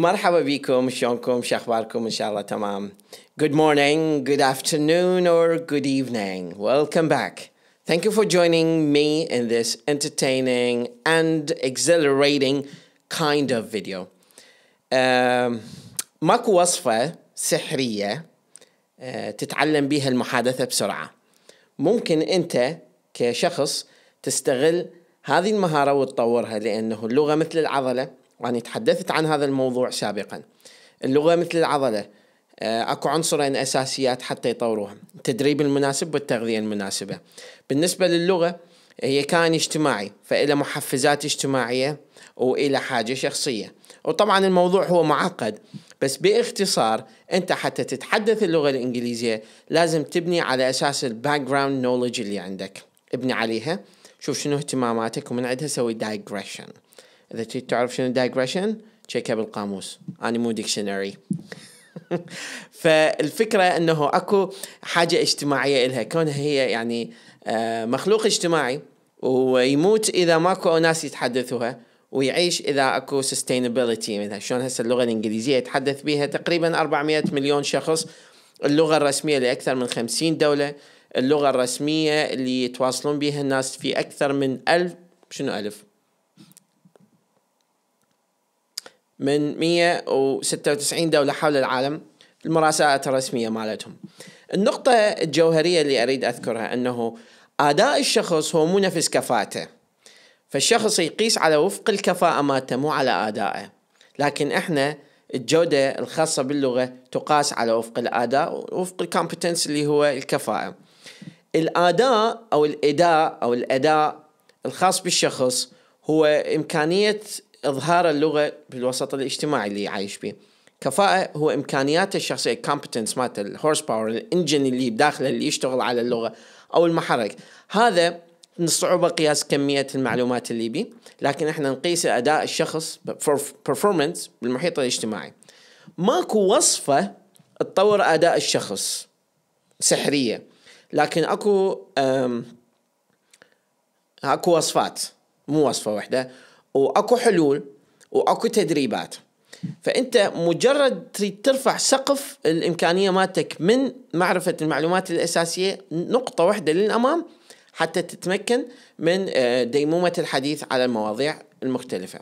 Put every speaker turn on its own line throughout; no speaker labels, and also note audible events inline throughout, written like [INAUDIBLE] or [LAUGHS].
مرحبا بكم شلونكم شخباركم ان شاء الله تمام Good morning, good afternoon or good evening. Welcome back. Thank you for joining me in this entertaining and exhilarating kind of video. Um, ماكو وصفة سحرية uh, تتعلم بها المحادثة بسرعة. ممكن أنت كشخص تستغل هذه المهارة وتطورها لأنه اللغة مثل العضلة وأنا تحدثت عن هذا الموضوع سابقا اللغة مثل العضلة آه، اكو عنصرين اساسيات حتى يطوروها التدريب المناسب والتغذيه المناسبه بالنسبه للغه هي كائن اجتماعي فإلى محفزات اجتماعيه والى حاجه شخصيه وطبعا الموضوع هو معقد بس باختصار انت حتى تتحدث اللغه الانجليزيه لازم تبني على اساس الباك جراوند نولج اللي عندك ابني عليها شوف شنو اهتماماتك ومن عندها سوي دايجريشن اذا تريد تعرف شنو دايجريشن تشيكها بالقاموس انا مو ديكشنري [LAUGHS] فالفكره انه اكو حاجه اجتماعيه لها كونها هي يعني آه، مخلوق اجتماعي ويموت اذا ماكو ناس يتحدثوها ويعيش اذا اكو سستينابيلتي مثلا شلون هسه اللغه الانجليزيه يتحدث بها تقريبا 400 مليون شخص اللغه الرسميه لاكثر من 50 دوله اللغه الرسميه اللي يتواصلون بها الناس في اكثر من ألف شنو ألف من 196 دولة حول العالم المراسلات الرسمية مالتهم النقطة الجوهرية اللي أريد أذكرها أنه أداء الشخص هو مو نفس كفاءته فالشخص يقيس على وفق الكفاءة مالته مو على أدائه لكن إحنا الجودة الخاصة باللغة تقاس على وفق الأداء وفق الكومبتنس اللي هو الكفاءة الأداء أو الأداء أو الأداء الخاص بالشخص هو إمكانية اظهار اللغه بالوسط الاجتماعي اللي عايش به كفاءه هو امكانياته الشخصيه كومبتنس مات الهورس باور الانجن اللي بداخله اللي يشتغل على اللغه او المحرك هذا من الصعوبه قياس كميه المعلومات اللي بي لكن احنا نقيس اداء الشخص بيرفورمنس بالمحيط الاجتماعي ماكو وصفه تطور اداء الشخص سحريه لكن اكو اكو وصفات مو وصفه واحده واكو حلول واكو تدريبات فانت مجرد تريد ترفع سقف الامكانيه مالتك من معرفه المعلومات الاساسيه نقطه واحده للامام حتى تتمكن من آه، ديمومه الحديث على المواضيع المختلفه.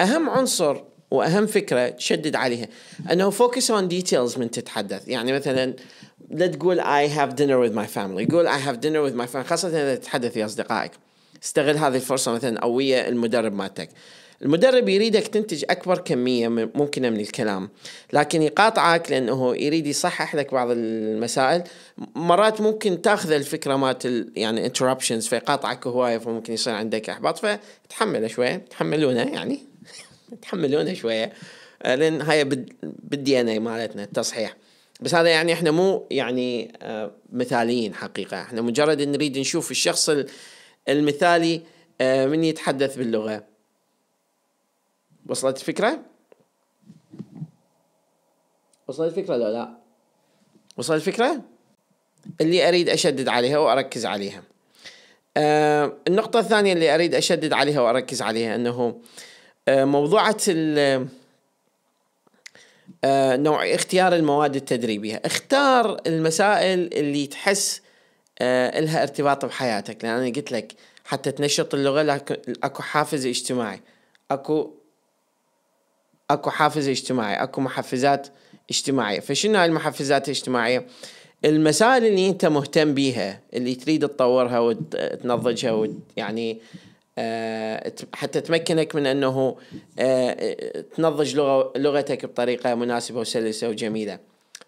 اهم عنصر واهم فكره تشدد عليها انه فوكس اون ديتيلز من تتحدث يعني مثلا لا تقول اي هاف دينر وذ ماي فاملي قول اي هاف دينر وذ ماي فاملي خاصه اذا تتحدث يا اصدقائك استغل هذه الفرصه مثلا او ويا المدرب مالتك المدرب يريدك تنتج اكبر كميه ممكنه من الكلام لكن يقاطعك لانه يريد يصحح لك بعض المسائل مرات ممكن تاخذ الفكره مالت يعني انتربشنز فيقاطعك هوايه فممكن يصير عندك احباط فتحمله شويه تحملونه يعني [LAUGHS] تحملونه شويه لان هاي بالدي ان اي مالتنا التصحيح بس هذا يعني احنا مو يعني آه، مثاليين حقيقه احنا مجرد نريد نشوف الشخص اللي المثالي آه، من يتحدث باللغة وصلت الفكرة؟ وصلت الفكرة لا لا؟ وصلت الفكرة؟ اللي أريد أشدد عليها وأركز عليها آه، النقطة الثانية اللي أريد أشدد عليها وأركز عليها أنه آه، موضوعة نوع اختيار المواد التدريبية اختار المسائل اللي تحس آه، إلها ارتباط بحياتك لأن أنا قلت لك حتى تنشط اللغة أكو حافز اجتماعي أكو أكو حافز اجتماعي أكو محفزات اجتماعية فشنو هاي المحفزات الاجتماعية المسائل اللي أنت مهتم بيها اللي تريد تطورها وتنضجها ويعني يعني آه، حتى تمكنك من انه آه، تنضج لغتك بطريقه مناسبه وسلسه وجميله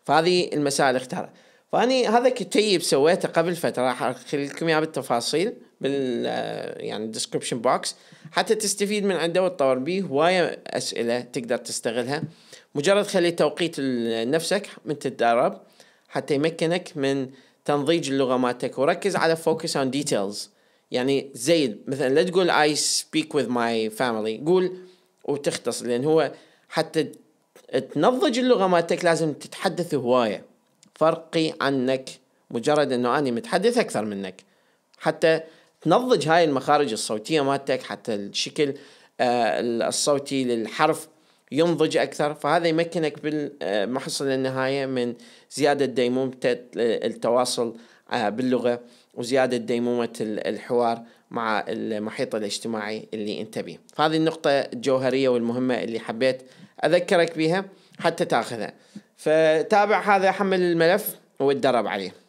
فهذه المسائل اختارها فاني هذا كتيب سويته قبل فتره راح اخلي لكم اياه بالتفاصيل بال آه، يعني الديسكربشن بوكس حتى تستفيد من عنده وتطور بيه هوايه اسئله تقدر تستغلها مجرد خلي توقيت لنفسك من تتدرب حتى يمكنك من تنضيج اللغه مالتك وركز على فوكس اون ديتيلز يعني زيد مثلا لا تقول اي سبيك وذ ماي فاميلي قول وتختص لان هو حتى تنضج اللغه مالتك لازم تتحدث هوايه فرقي عنك مجرد انه انا متحدث اكثر منك حتى تنضج هاي المخارج الصوتية مالتك حتى الشكل آه، الصوتي للحرف ينضج أكثر فهذا يمكنك بالمحصل آه، النهاية من زيادة ديمومة التواصل آه، باللغة وزيادة ديمومة الحوار مع المحيط الاجتماعي اللي انت بيه فهذه النقطة الجوهرية والمهمة اللي حبيت أذكرك بها حتى تاخذها فتابع هذا حمل الملف وتدرب عليه